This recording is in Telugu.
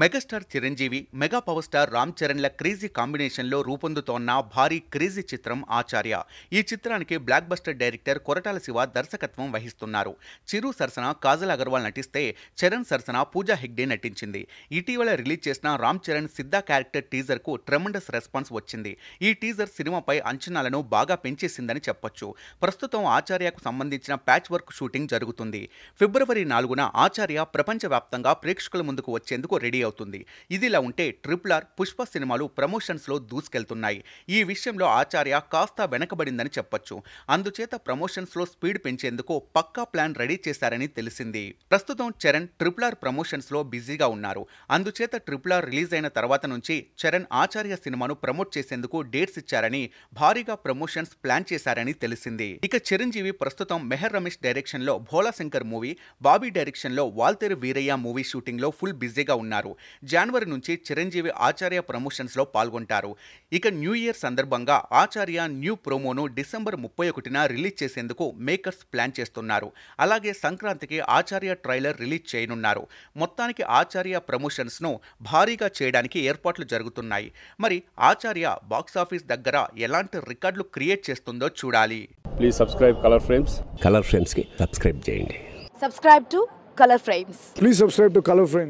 megastar Chiranjeevi mega power star Ram చరణ్ల క్రేజీ కాంబినేషన్లో రూపొందుతోన్న భారీ క్రేజీ చిత్రం ఆచార్య ఈ చిత్రానికి block buster director Koratala Siva దర్శకత్వం వహిస్తున్నారు చిరు సరసన కాజల్ అగర్వాల్ నటిస్తే చరణ్ సరసన పూజా హెగ్డే నటించింది ఇటీవల రిలీజ్ చేసిన రామ్ చరణ్ సిద్ధా క్యారెక్టర్ టీజర్కు ట్రెమండస్ రెస్పాన్స్ వచ్చింది ఈ టీజర్ సినిమాపై అంచనాలను బాగా పెంచేసిందని చెప్పొచ్చు ప్రస్తుతం ఆచార్యకు సంబంధించిన ప్యాచ్ వర్క్ షూటింగ్ జరుగుతుంది ఫిబ్రవరి నాలుగున ఆచార్య ప్రపంచవ్యాప్తంగా ప్రేక్షకుల ముందుకు వచ్చేందుకు రెడీ రెడీ అవుతుంది ఇదిలా ఉంటే ట్రిపుల్ ఆర్ పుష్ప సినిమాలు ప్రమోషన్స్లో దూసుకెళ్తున్నాయి ఈ విషయంలో ఆచార్య కాస్త వెనకబడిందని చెప్పొచ్చు అందుచేత ప్రమోషన్స్లో స్పీడ్ పెంచేందుకు పక్కా ప్లాన్ రెడీ చేశారని తెలిసింది ప్రస్తుతం చరణ్ ట్రిపుల్ ఆర్ ప్రమోషన్స్లో బిజీగా ఉన్నారు అందుచేత ట్రిపుల్ ఆర్ రిలీజ్ అయిన తర్వాత నుంచి చరణ్ ఆచార్య సినిమాను ప్రమోట్ చేసేందుకు డేట్స్ ఇచ్చారని భారీగా ప్రమోషన్స్ ప్లాన్ చేశారని తెలిసింది ఇక చిరంజీవి ప్రస్తుతం మెహర్ రమేష్ డైరెక్షన్లో భోలాశంకర్ మూవీ బాబీ డైరెక్షన్లో వాల్తేరు వీరయ్య మూవీ షూటింగ్లో ఫుల్ బిజీగా ఉన్నారు చేస్తున్నారు జనవరి నుంచి చిరంజీవి ఆచార్య ప్రమోషన్స్లో పాల్గొంటారు ఇక న్యూ ఇయర్ సందర్భంగా ఆచార్య న్యూ ప్రోమోను డిసెంబర్ ముప్పై ఒకటిన రిలీజ్ చేసేందుకు మేకర్స్ ప్లాన్ చేస్తున్నారు అలాగే సంక్రాంతికి ఆచార్య ట్రైలర్ రిలీజ్ చేయనున్నారు మొత్తానికి ఆచార్య ప్రమోషన్స్ను భారీగా చేయడానికి ఏర్పాట్లు జరుగుతున్నాయి మరి ఆచార్య బాక్సాఫీస్ దగ్గర ఎలాంటి రికార్డులు క్రియేట్ చేస్తుందో చూడాలి please subscribe Colour Frames colour ఫ్రేమ్స్కి సబ్స్క్రైబ్ చేయండి subscribe to Colour Frames please subscribe to Colour frames